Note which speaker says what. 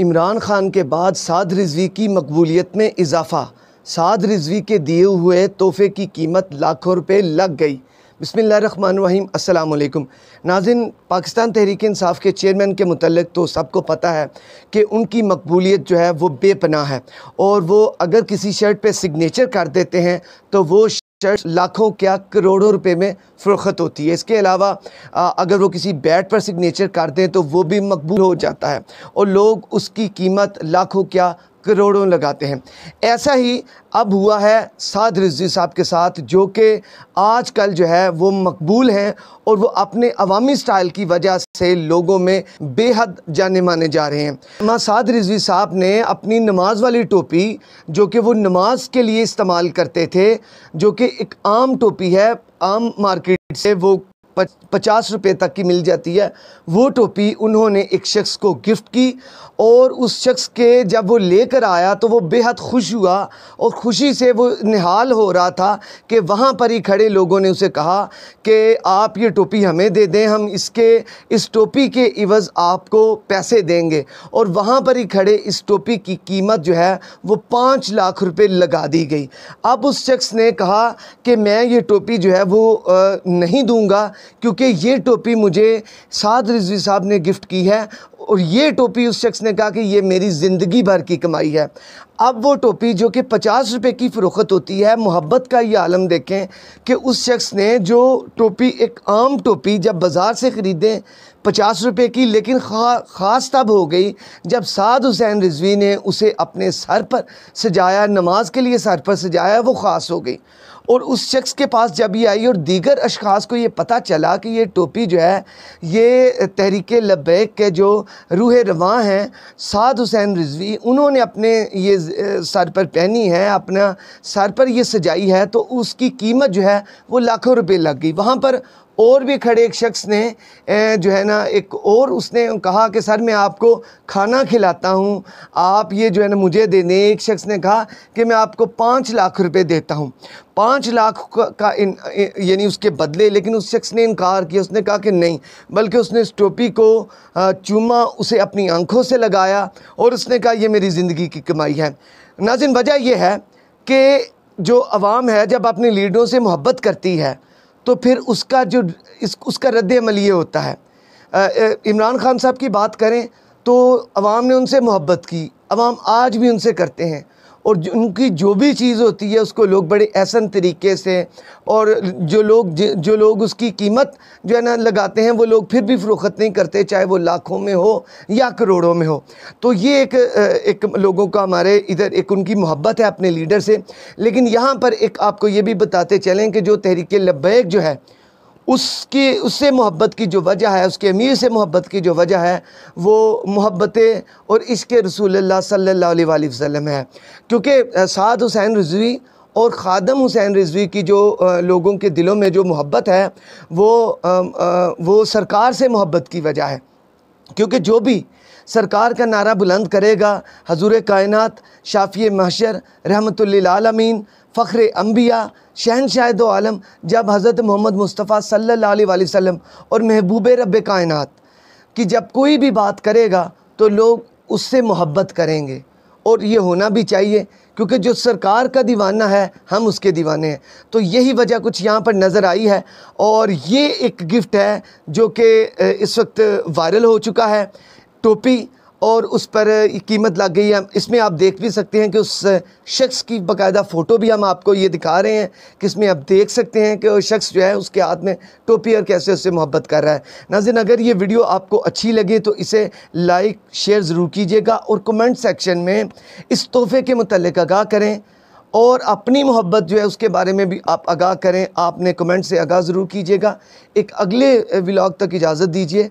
Speaker 1: इमरान खान के बाद साद रिजवी की मकबूलियत में इजाफा साद रिजवी के दिए हुए तोहफे की कीमत लाखों रुपए लग गई बसमीम अल्लाम नाजिन पाकिस्तान तहरीक इसाफ के चेयरमैन के मतलब तो सबको पता है कि उनकी मकबूलियत जो है वो बेपनाह है और वो अगर किसी शर्ट पे सिग्नेचर कर देते हैं तो वो शर्ट्स लाखों क्या करोड़ों रुपए में फ़रोख्त होती है इसके अलावा अगर वो किसी बैट पर सिग्नेचर करते हैं तो वो भी मकबूल हो जाता है और लोग उसकी कीमत लाखों क्या करोड़ों लगाते हैं ऐसा ही अब हुआ है साध रिजवी साहब के साथ जो कि आज कल जो है वो मकबूल हैं और वो अपने अवामी स्टाइल की वजह से लोगों में बेहद जाने माने जा रहे हैं माँ साध रिजवी साहब ने अपनी नमाज वाली टोपी जो कि वो नमाज के लिए इस्तेमाल करते थे जो कि एक आम टोपी है आम मार्केट से वो पचास रुपये तक की मिल जाती है वो टोपी उन्होंने एक शख्स को गिफ्ट की और उस शख्स के जब वो लेकर आया तो वो बेहद खुश हुआ और ख़ुशी से वो निहाल हो रहा था कि वहाँ पर ही खड़े लोगों ने उसे कहा कि आप ये टोपी हमें दे दें हम इसके इस टोपी के इवज़ आपको पैसे देंगे और वहाँ पर ही खड़े इस टोपी की कीमत जो है वो पाँच लाख रुपए लगा दी गई अब उस शख्स ने कहा कि मैं ये टोपी जो है वो नहीं दूँगा क्योंकि ये टोपी मुझे साद रिजवी साहब ने गिफ्ट की है और ये टोपी उस शख्स ने कहा कि ये मेरी ज़िंदगी भर की कमाई है अब वो टोपी जो कि पचास रुपये की फ़रोख्त होती है मोहब्बत का ये आलम देखें कि उस शख्स ने जो टोपी एक आम टोपी जब बाज़ार से ख़रीदें पचास रुपये की लेकिन खा ख़ास तब हो गई जब साद हुसैन रिजवी ने उसे अपने सर पर सजाया नमाज के लिए सर पर सजाया वो ख़ास हो गई और उस शख्स के पास जब ये आई और दीगर अशखास को ये पता चला कि ये टोपी जो है ये तहरीक लबैक के जो रूह रवा हैं साद हुसैन रिजवी उन्होंने अपने ये सर पर पहनी है अपना सर पर ये सजाई है तो उसकी कीमत जो है वो लाखों रुपए लग गई वहाँ पर और भी खड़े एक शख्स ने जो है ना एक और उसने कहा कि सर मैं आपको खाना खिलाता हूँ आप ये जो है ना मुझे दे दें एक शख्स ने कहा कि मैं आपको पाँच लाख रुपए देता हूँ पाँच लाख का इन यानी उसके बदले लेकिन उस शख्स ने इनकार किया उसने कहा कि नहीं बल्कि उसने उस टोपी को चूमा उसे अपनी आंखों से लगाया और उसने कहा यह मेरी ज़िंदगी की कमाई है नाजिन वजह यह है कि जो आवाम है जब अपने लीडरों से मोहब्बत करती है तो फिर उसका जो इस उसका रद्द अमल ये होता है इमरान खान साहब की बात करें तो अवाम ने उनसे मोहब्बत की अवाम आज भी उनसे करते हैं और उनकी जो भी चीज़ होती है उसको लोग बड़े ऐसन तरीके से और जो लोग जो लोग उसकी कीमत जो है ना लगाते हैं वो लोग फिर भी फ़रोख्त नहीं करते चाहे वो लाखों में हो या करोड़ों में हो तो ये एक एक लोगों का हमारे इधर एक उनकी मोहब्बत है अपने लीडर से लेकिन यहाँ पर एक आपको ये भी बताते चलें कि जो तहरीक लब्बैक जो है उसकी उससे मोहब्बत की जो वजह है उसके अमीर से मोहब्बत की जो वजह है वो मोहब्बतें और इसके रसूल सल्ला वसम है क्योंकि साद हुसैन रजवी और ख़ादम हुसैन रिजवी की जो लोगों के दिलों में जो मोहब्बत है वो आ, आ, वो सरकार से मोहब्बत की वजह है क्योंकि जो भी सरकार का नारा बुलंद करेगा हजूर कायनत शाफ़ी महशर रहमत आलमीन फ़ख्र अम्बिया शहन शाहद आलम जब हज़रत मोहम्मद मुस्तफ़ा सल्ला वसम और महबूब रब कायनत की जब कोई भी बात करेगा तो लोग उससे मोहब्बत करेंगे और ये होना भी चाहिए क्योंकि जो सरकार का दीवाना है हम उसके दीवाने हैं तो यही वजह कुछ यहाँ पर नज़र आई है और ये एक गिफ्ट है जो कि इस वक्त वायरल हो चुका है टोपी और उस पर कीमत लग गई है इसमें आप देख भी सकते हैं कि उस शख्स की बाकायदा फ़ोटो भी हम आपको ये दिखा रहे हैं कि इसमें आप देख सकते हैं कि वो शख्स जो है उसके हाथ में टोपी और कैसे उससे मोहब्बत कर रहा है नाजिन अगर ये वीडियो आपको अच्छी लगे तो इसे लाइक शेयर ज़रूर कीजिएगा और कमेंट सेक्शन में इस तोहफ़े के मतलब आगाह करें और अपनी मोहब्बत जो है उसके बारे में भी आप आगाह करें आपने कमेंट से आगाह ज़रूर कीजिएगा एक अगले व्लाग तक इजाज़त दीजिए